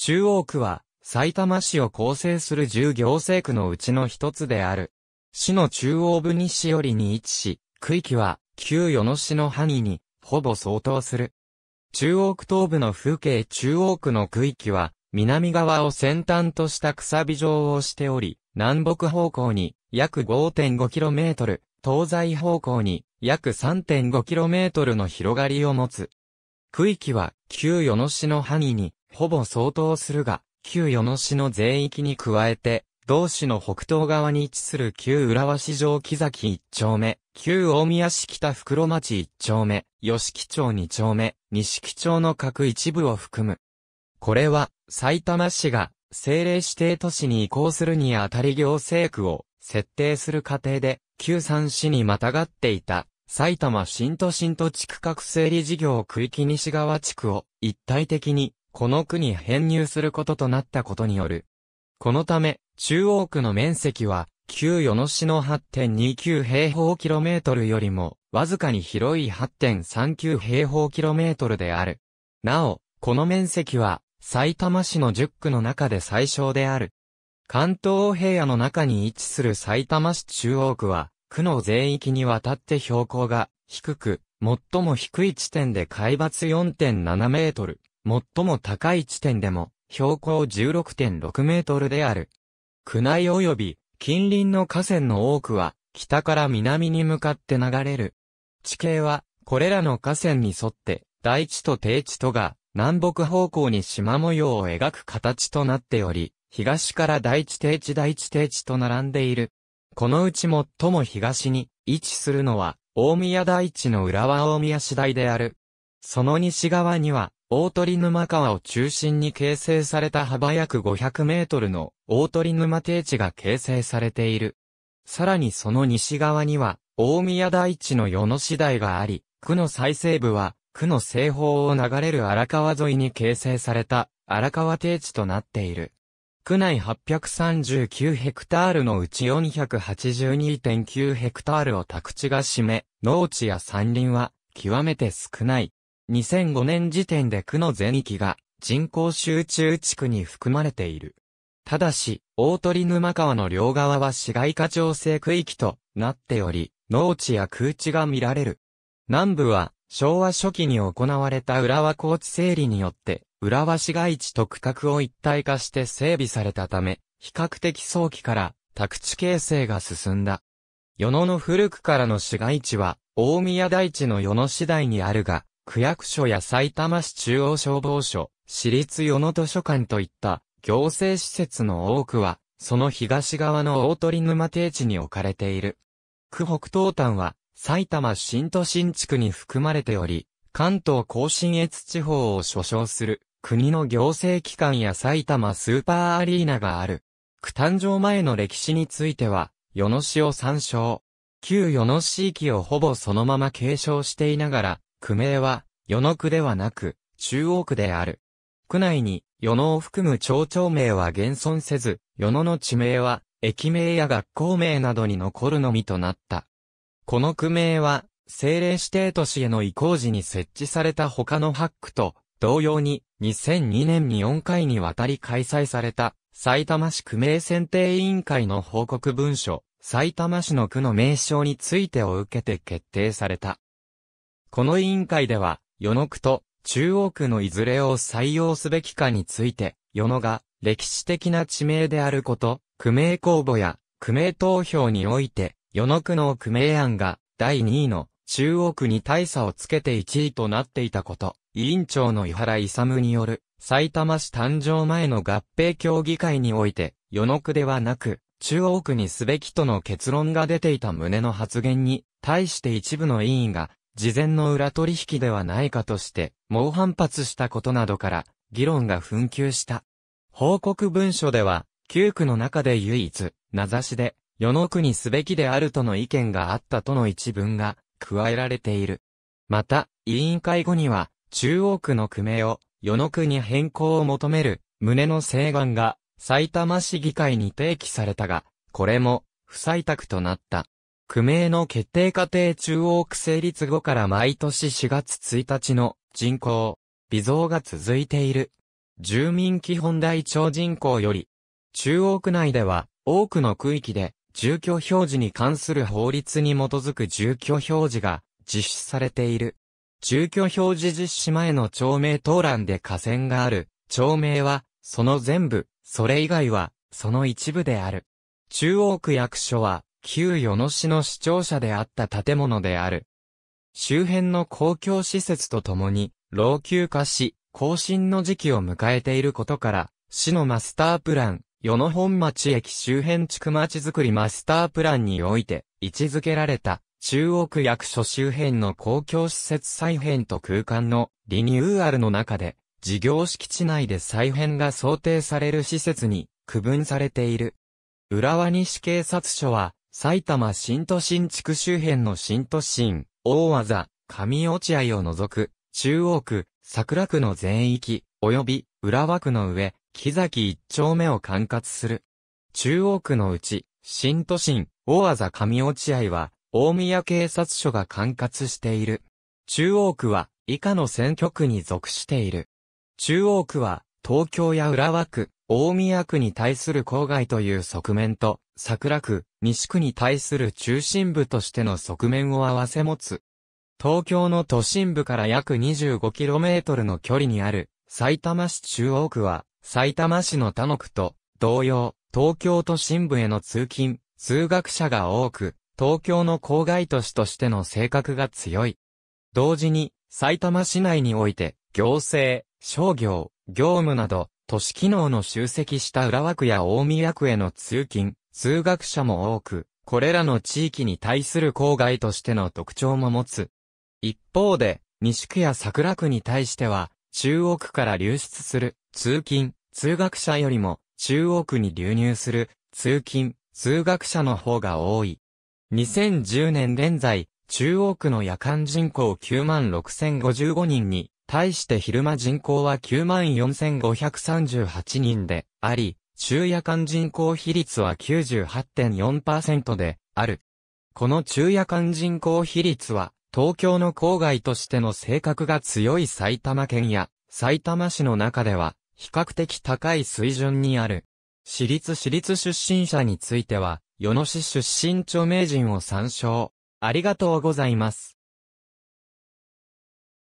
中央区は、埼玉市を構成する1行政区のうちの一つである。市の中央部西寄りに位置し、区域は、旧与野市の範囲に、ほぼ相当する。中央区東部の風景中央区の区域は、南側を先端とした草美状をしており、南北方向に約 5.5km、東西方向に約 3.5km の広がりを持つ。区域は旧与野市の範囲にほぼ相当するが、旧与野市の全域に加えて、同市の北東側に位置する旧浦和市城木崎一丁目、旧大宮市北袋町一丁目、吉木町二丁目、西木町の各一部を含む。これは、埼玉市が政令指定都市に移行するにあたり行政区を設定する過程で、旧三市にまたがっていた埼玉新都心都地区画整理事業区域西側地区を一体的にこの区に編入することとなったことによる。このため、中央区の面積は、旧与野市の8.29平方キロメートルよりも、わずかに広い8.39平方キロメートルである。なお、この面積は、埼玉市の10区の中で最小である。関東平野の中に位置する埼玉市中央区は、区の全域にわたって標高が低く、最も低い地点で海抜4.7メートル。最も高い地点でも、標高16.6メートルである。区内及び近隣の河川の多くは、北から南に向かって流れる。地形は、これらの河川に沿って、大地と低地とが、南北方向に縞模様を描く形となっており、東から大地低地大地低地と並んでいる。このうち最も東に位置するのは、大宮大地の浦和大宮市大である。その西側には、大鳥沼川を中心に形成された幅約500メートルの大鳥沼低地が形成されている。さらにその西側には、大宮大地の与野市台があり、区の最西部は、区の西方を流れる荒川沿いに形成された荒川低地となっている。区内839ヘクタールのうち482.9ヘクタールを宅地が占め、農地や山林は極めて少ない2005年時点で区の全域が人口集中地区に含まれている。ただし、大鳥沼川の両側は市街化調整区域となっており、農地や空地が見られる。南部は昭和初期に行われた浦和高地整理によって、浦和市街地と区画を一体化して整備されたため、比較的早期から宅地形成が進んだ。与野の古くからの市街地は、大宮大地の与野市第にあるが、区役所や埼玉市中央消防署、市立与野図書館といった行政施設の多くは、その東側の大鳥沼低地に置かれている。区北東端は、埼玉新都心地区に含まれており、関東甲信越地方を所掌する、国の行政機関や埼玉スーパーアリーナがある。区誕生前の歴史については、与野市を参照。旧与野市域をほぼそのまま継承していながら、区名は、与野区ではなく、中央区である。区内に、与野を含む町長名は現存せず、与野の地名は、駅名や学校名などに残るのみとなった。この区名は、政令指定都市への移行時に設置された他の8区と、同様に、2002年に4回にわたり開催された、埼玉市区名選定委員会の報告文書、埼玉市の区の名称についてを受けて決定された。この委員会では、与野区と中央区のいずれを採用すべきかについて、与野が歴史的な地名であること、区名公募や区名投票において、与野区の区名案が第2位の中央区に大差をつけて1位となっていたこと、委員長の井原勇による、埼玉市誕生前の合併協議会において、与野区ではなく、中央区にすべきとの結論が出ていた旨の発言に、対して一部の委員が、事前の裏取引ではないかとして、猛反発したことなどから、議論が紛糾した。報告文書では、旧区の中で唯一、名指しで、世の国すべきであるとの意見があったとの一文が、加えられている。また、委員会後には、中央区の区名を、世の国変更を求める、旨の請願が、埼玉市議会に提起されたが、これも、不採択となった。区名の決定過程中央区成立後から毎年4月1日の人口、微増が続いている。住民基本台帳人口より、中央区内では多くの区域で住居表示に関する法律に基づく住居表示が実施されている。住居表示実施前の町名等欄で河川がある町名は、その全部、それ以外は、その一部である。中央区役所は、旧与野市の市庁舎であった建物である。周辺の公共施設とともに、老朽化し、更新の時期を迎えていることから、市のマスタープラン、与野本町駅周辺地区町づくりマスタープランにおいて、位置づけられた、中央区役所周辺の公共施設再編と空間のリニューアルの中で、事業敷地内で再編が想定される施設に区分されている。浦和西警察署は、埼玉新都心地区周辺の新都心、大技、上落合を除く、中央区、桜区の全域、及び、浦和区の上、木崎一丁目を管轄する。中央区のうち、新都心、大技上落合は、大宮警察署が管轄している。中央区は、以下の選挙区に属している。中央区は、東京や浦和区、大宮区に対する郊外という側面と、桜区、西区に対する中心部としての側面を併せ持つ。東京の都心部から約 25km の距離にある、埼玉市中央区は、埼玉市の他の区と、同様、東京都心部への通勤、通学者が多く、東京の郊外都市としての性格が強い。同時に、埼玉市内において、行政、商業、業務など、都市機能の集積した浦和区や大宮区への通勤、通学者も多く、これらの地域に対する郊外としての特徴も持つ。一方で、西区や桜区に対しては、中央区から流出する通勤、通学者よりも中央区に流入する通勤、通学者の方が多い。2010年現在、中央区の夜間人口9万6055人に対して昼間人口は94,538人であり、昼夜間人口比率は98.4%である。この昼夜間人口比率は、東京の郊外としての性格が強い埼玉県や、埼玉市の中では、比較的高い水準にある。私立私立出身者については、与野市出身著名人を参照。ありがとうございます。